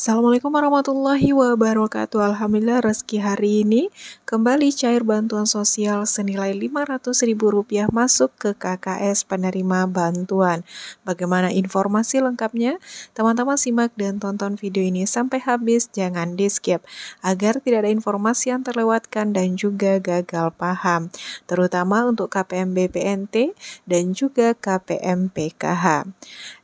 Assalamualaikum warahmatullahi wabarakatuh. Alhamdulillah rezeki hari ini kembali cair bantuan sosial senilai Rp500.000 masuk ke KKS penerima bantuan. Bagaimana informasi lengkapnya? Teman-teman simak dan tonton video ini sampai habis, jangan di-skip agar tidak ada informasi yang terlewatkan dan juga gagal paham, terutama untuk KPM BPNT dan juga KPM PKH.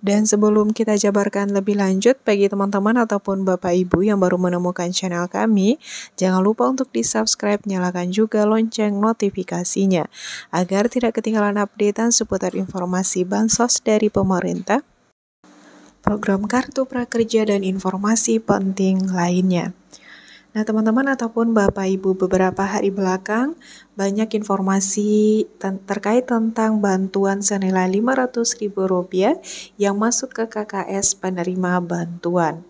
Dan sebelum kita jabarkan lebih lanjut bagi teman-teman atau ataupun Bapak Ibu yang baru menemukan channel kami, jangan lupa untuk di-subscribe, nyalakan juga lonceng notifikasinya, agar tidak ketinggalan updatean seputar informasi bansos dari pemerintah, program kartu prakerja, dan informasi penting lainnya. Nah, teman-teman ataupun Bapak Ibu beberapa hari belakang banyak informasi ten terkait tentang bantuan senilai Rp500.000 yang masuk ke KKS penerima bantuan.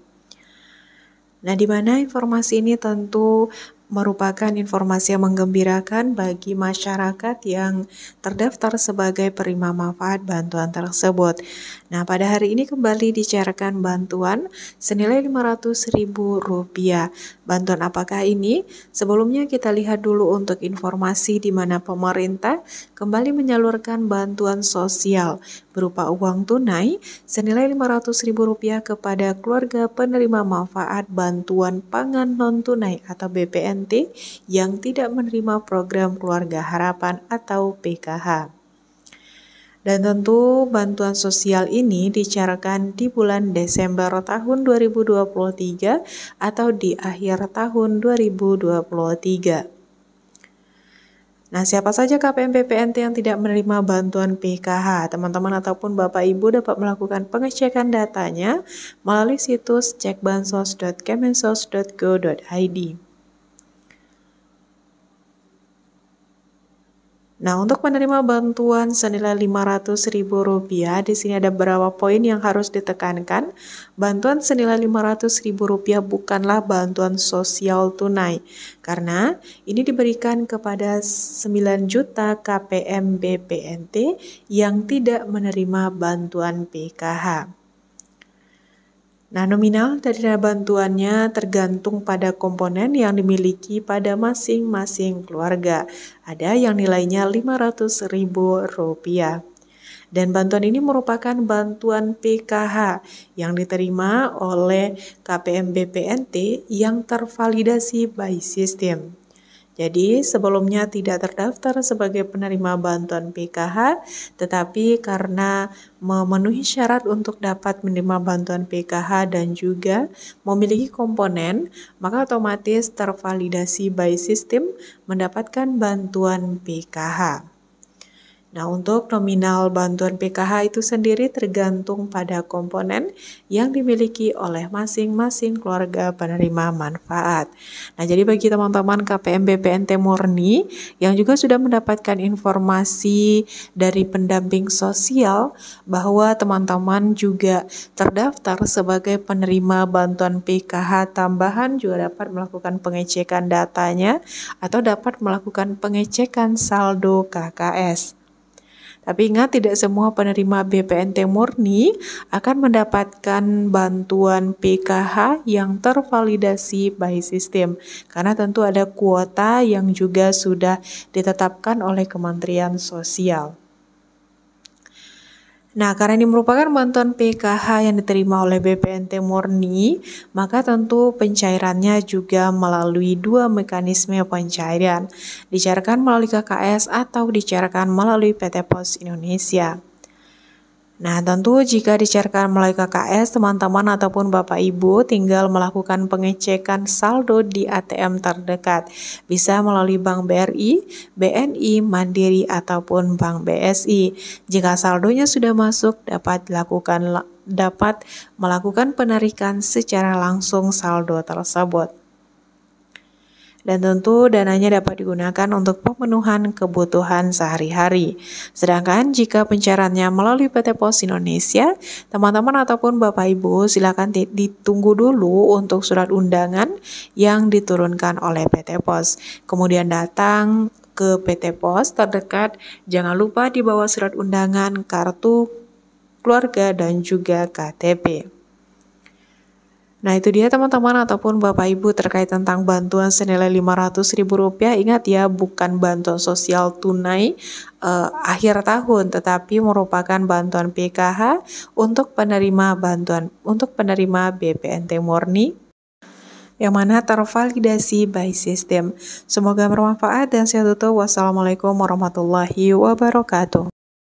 Nah, di mana informasi ini tentu merupakan informasi yang menggembirakan bagi masyarakat yang terdaftar sebagai penerima manfaat bantuan tersebut. Nah, pada hari ini kembali dicairkan bantuan senilai ribu rupiah Bantuan apakah ini? Sebelumnya kita lihat dulu untuk informasi di mana pemerintah kembali menyalurkan bantuan sosial berupa uang tunai senilai Rp500.000 kepada keluarga penerima manfaat bantuan pangan non-tunai atau BPNT yang tidak menerima program Keluarga Harapan atau PKH. Dan tentu bantuan sosial ini dicarakan di bulan Desember tahun 2023 atau di akhir tahun 2023. Nah, siapa saja KPM PPNT yang tidak menerima bantuan PKH? Teman-teman ataupun Bapak Ibu dapat melakukan pengecekan datanya melalui situs cekbansos.kemensos.go.id. Nah, untuk menerima bantuan senilai Rp500.000, di sini ada beberapa poin yang harus ditekankan. Bantuan senilai Rp500.000 bukanlah bantuan sosial tunai, karena ini diberikan kepada 9 juta KPM BPNT yang tidak menerima bantuan PKH. Nah, nominal dari bantuannya tergantung pada komponen yang dimiliki pada masing-masing keluarga. Ada yang nilainya Rp500.000. Dan bantuan ini merupakan bantuan PKH yang diterima oleh KPM BPNT yang tervalidasi by system. Jadi sebelumnya tidak terdaftar sebagai penerima bantuan PKH, tetapi karena memenuhi syarat untuk dapat menerima bantuan PKH dan juga memiliki komponen, maka otomatis tervalidasi by system mendapatkan bantuan PKH. Nah, untuk nominal bantuan PKH itu sendiri tergantung pada komponen yang dimiliki oleh masing-masing keluarga penerima manfaat. Nah, jadi bagi teman-teman KPM BPNT Murni yang juga sudah mendapatkan informasi dari pendamping sosial bahwa teman-teman juga terdaftar sebagai penerima bantuan PKH tambahan juga dapat melakukan pengecekan datanya atau dapat melakukan pengecekan saldo KKS. Tapi ingat tidak semua penerima BPNT murni akan mendapatkan bantuan PKH yang tervalidasi by sistem karena tentu ada kuota yang juga sudah ditetapkan oleh Kementerian Sosial. Nah, karena ini merupakan bantuan PKH yang diterima oleh BPNT murni, maka tentu pencairannya juga melalui dua mekanisme pencairan, dicairkan melalui KKS atau dicairkan melalui PT Pos Indonesia. Nah, tentu jika dicarikan melalui KKS, teman-teman ataupun Bapak Ibu tinggal melakukan pengecekan saldo di ATM terdekat. Bisa melalui Bank BRI, BNI, Mandiri, ataupun Bank BSI. Jika saldonya sudah masuk, dapat dilakukan dapat melakukan penarikan secara langsung saldo tersebut dan tentu dananya dapat digunakan untuk pemenuhan kebutuhan sehari-hari. Sedangkan jika pencarannya melalui PT Pos Indonesia, teman-teman ataupun Bapak Ibu silakan ditunggu dulu untuk surat undangan yang diturunkan oleh PT Pos. Kemudian datang ke PT Pos terdekat. Jangan lupa dibawa surat undangan, kartu keluarga, dan juga KTP. Nah itu dia teman-teman ataupun Bapak Ibu terkait tentang bantuan senilai ribu rupiah ingat ya bukan bantuan sosial tunai uh, akhir tahun tetapi merupakan bantuan PKH untuk penerima bantuan untuk penerima BPNT murni yang mana tervalidasi by system. Semoga bermanfaat dan saya tutup. Wassalamualaikum warahmatullahi wabarakatuh.